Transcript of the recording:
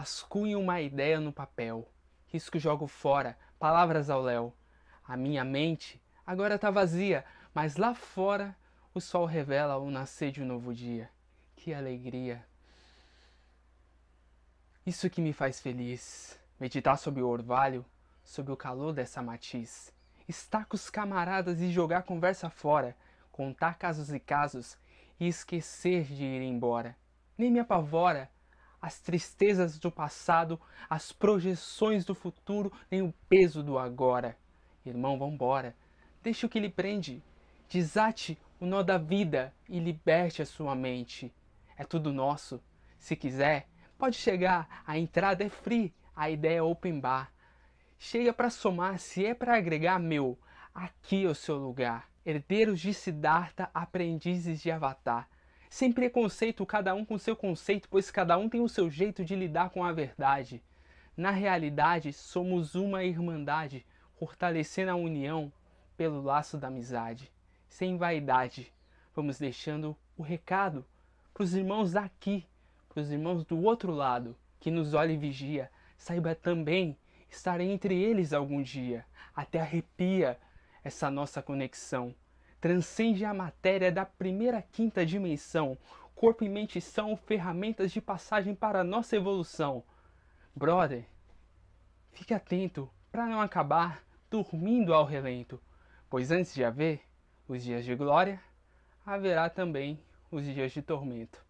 Ascunho uma ideia no papel. Risco jogo fora, palavras ao léu. A minha mente agora tá vazia, mas lá fora o sol revela o nascer de um novo dia. Que alegria! Isso que me faz feliz. Meditar sobre o orvalho, sobre o calor dessa matiz. Estar com os camaradas e jogar conversa fora. Contar casos e casos e esquecer de ir embora. Nem me apavora as tristezas do passado, as projeções do futuro, nem o peso do agora. Irmão, vambora. Deixe o que lhe prende. Desate o nó da vida e liberte a sua mente. É tudo nosso. Se quiser, pode chegar. A entrada é free, a ideia é open bar. Chega para somar, se é para agregar, meu. Aqui é o seu lugar. Herdeiros de Siddhartha, aprendizes de Avatar. Sem preconceito, cada um com seu conceito, pois cada um tem o seu jeito de lidar com a verdade. Na realidade, somos uma irmandade, fortalecendo a união pelo laço da amizade. Sem vaidade, vamos deixando o recado para os irmãos daqui, para os irmãos do outro lado, que nos olha e vigia. Saiba também estarei entre eles algum dia. Até arrepia essa nossa conexão transcende a matéria da primeira quinta dimensão. Corpo e mente são ferramentas de passagem para a nossa evolução. Brother, fique atento para não acabar dormindo ao relento, pois antes de haver os dias de glória, haverá também os dias de tormento.